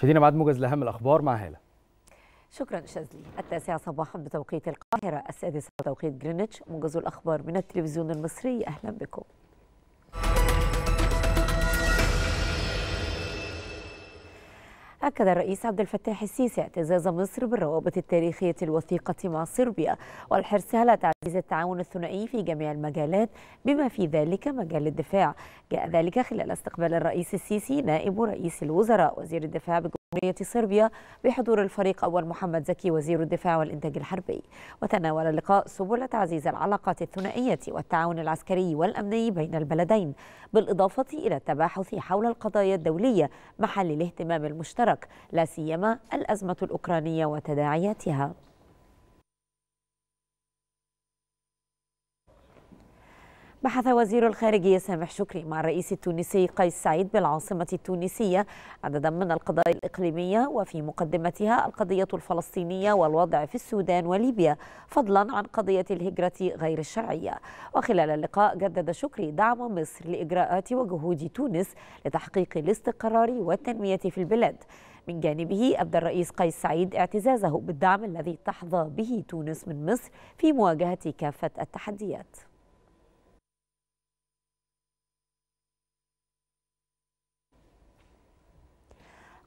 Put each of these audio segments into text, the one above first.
مشاهدينا بعد موجز لاهم الاخبار مع هاله شكرا شاذلي التاسعة صباحا بتوقيت القاهرة السادسة بتوقيت جرينتش موجز الأخبار من التلفزيون المصري أهلا بكم أكد الرئيس عبد الفتاح السيسي اعتزاز مصر بالروابط التاريخية الوثيقة مع صربيا والحرص على تعزيز التعاون الثنائي في جميع المجالات بما في ذلك مجال الدفاع جاء ذلك خلال استقبال الرئيس السيسي نائب رئيس الوزراء وزير الدفاع جمهورية صربيا بحضور الفريق أول محمد زكي وزير الدفاع والإنتاج الحربي وتناول اللقاء سبل تعزيز العلاقات الثنائية والتعاون العسكري والأمني بين البلدين بالإضافة إلى التباحث حول القضايا الدولية محل الاهتمام المشترك لا سيما الأزمة الأوكرانية وتداعياتها بحث وزير الخارجية سامح شكري مع الرئيس التونسي قيس سعيد بالعاصمة التونسية عددا من القضايا الإقليمية وفي مقدمتها القضية الفلسطينية والوضع في السودان وليبيا فضلا عن قضية الهجرة غير الشرعية وخلال اللقاء جدد شكري دعم مصر لإجراءات وجهود تونس لتحقيق الاستقرار والتنمية في البلاد من جانبه أبدى الرئيس قيس سعيد اعتزازه بالدعم الذي تحظى به تونس من مصر في مواجهة كافة التحديات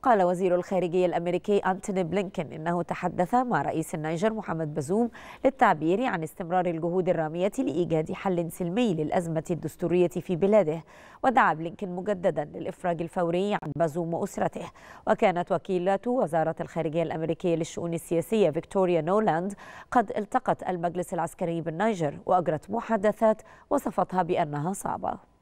قال وزير الخارجية الأمريكي أنتوني بلينكن إنه تحدث مع رئيس النيجر محمد بازوم للتعبير عن استمرار الجهود الرامية لإيجاد حل سلمي للأزمة الدستورية في بلاده ودعا بلينكن مجددا للإفراج الفوري عن بازوم وأسرته وكانت وكيلة وزارة الخارجية الأمريكية للشؤون السياسية فيكتوريا نولاند قد التقت المجلس العسكري بالنيجر وأجرت محادثات وصفتها بأنها صعبة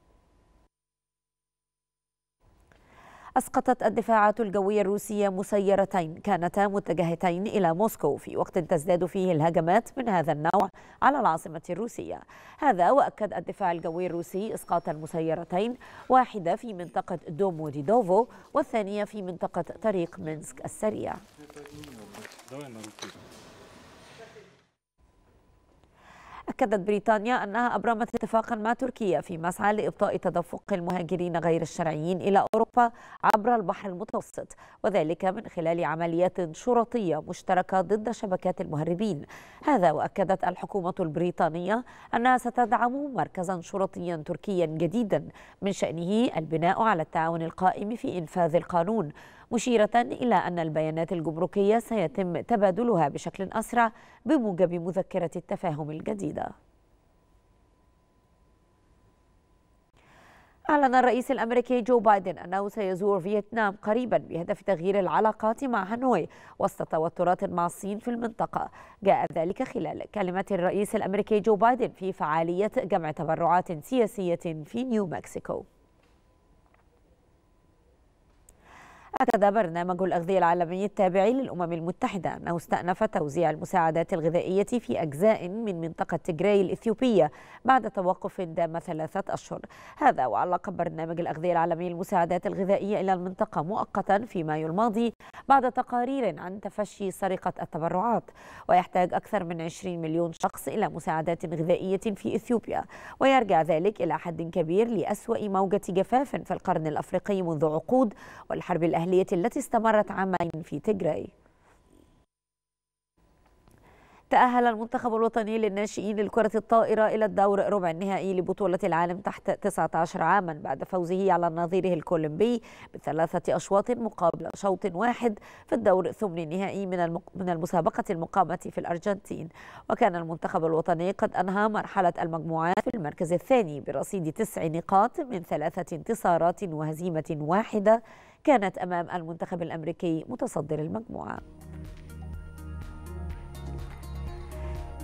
أسقطت الدفاعات الجوية الروسية مسيرتين كانتا متجهتين إلى موسكو في وقت تزداد فيه الهجمات من هذا النوع على العاصمة الروسية هذا وأكد الدفاع الجوي الروسي إسقاط المسيرتين واحدة في منطقة دومو دوفو والثانية في منطقة طريق مينسك السريع أكدت بريطانيا أنها أبرمت اتفاقا مع تركيا في مسعى لإبطاء تدفق المهاجرين غير الشرعيين إلى أوروبا عبر البحر المتوسط وذلك من خلال عمليات شرطية مشتركة ضد شبكات المهربين هذا وأكدت الحكومة البريطانية أنها ستدعم مركزا شرطيا تركيا جديدا من شأنه البناء على التعاون القائم في إنفاذ القانون مشيرة إلى أن البيانات الجمركية سيتم تبادلها بشكل أسرع بموجب مذكرة التفاهم الجديدة أعلن الرئيس الأمريكي جو بايدن أنه سيزور فيتنام قريبا بهدف تغيير العلاقات مع هانوي وسط توترات مع الصين في المنطقة جاء ذلك خلال كلمة الرئيس الأمريكي جو بايدن في فعالية جمع تبرعات سياسية في نيو مكسيكو أكد برنامج الأغذية العالمي التابع للأمم المتحدة أنه استأنف توزيع المساعدات الغذائية في أجزاء من منطقة تجراي الإثيوبية بعد توقف دام ثلاثة أشهر هذا وعلق برنامج الأغذية العالمي المساعدات الغذائية إلى المنطقة مؤقتا في مايو الماضي بعد تقارير عن تفشي سرقة التبرعات ويحتاج أكثر من 20 مليون شخص إلى مساعدات غذائية في إثيوبيا ويرجع ذلك إلى حد كبير لأسوأ موجة جفاف في القرن الأفريقي منذ عقود والحرب الأهلية الأهلية التي استمرت عامين في تجراي تأهل المنتخب الوطني للناشئين لكرة الطائرة إلى الدور ربع النهائي لبطولة العالم تحت 19 عاما بعد فوزه على نظيره الكولومبي بثلاثة أشواط مقابل شوط واحد في الدور الثمن النهائي من من المسابقة المقامة في الأرجنتين وكان المنتخب الوطني قد أنهى مرحلة المجموعات في المركز الثاني برصيد تسع نقاط من ثلاثة انتصارات وهزيمة واحدة كانت أمام المنتخب الأمريكي متصدر المجموعة